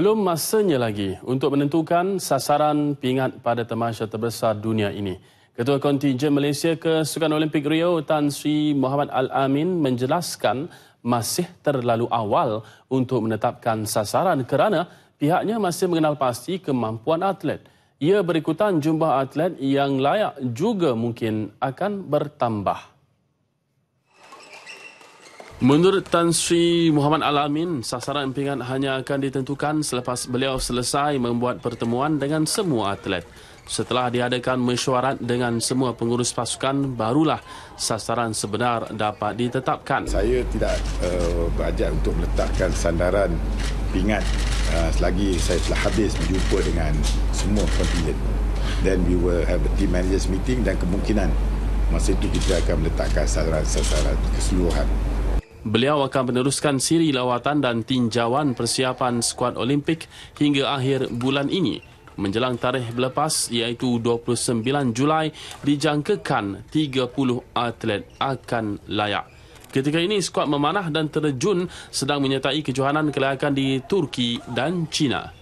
Belum masanya lagi untuk menentukan sasaran pingat pada temasya terbesar dunia ini. Ketua Kontingen Malaysia ke Sukan Olimpik Rio Tan Sri Muhammad Al-Amin menjelaskan masih terlalu awal untuk menetapkan sasaran kerana pihaknya masih mengenal pasti kemampuan atlet. Ia berikutan jumlah atlet yang layak juga mungkin akan bertambah. Menurut Tan Sri Muhammad Alamin, sasaran empingan hanya akan ditentukan selepas beliau selesai membuat pertemuan dengan semua atlet. Setelah diadakan mesyuarat dengan semua pengurus pasukan, barulah sasaran sebenar dapat ditetapkan. Saya tidak uh, berajak untuk meletakkan sandaran pingat uh, selagi saya telah habis berjumpa dengan semua kontingen. Then we will have a team managers meeting dan kemungkinan masa itu kita akan meletakkan sasaran-sasaran keseluruhan. Beliau akan meneruskan siri lawatan dan tinjauan persiapan skuad Olimpik hingga akhir bulan ini. Menjelang tarikh berlepas iaitu 29 Julai, dijangkakan 30 atlet akan layak. Ketika ini, skuad memanah dan terjun sedang menyertai kejohanan kelayakan di Turki dan China.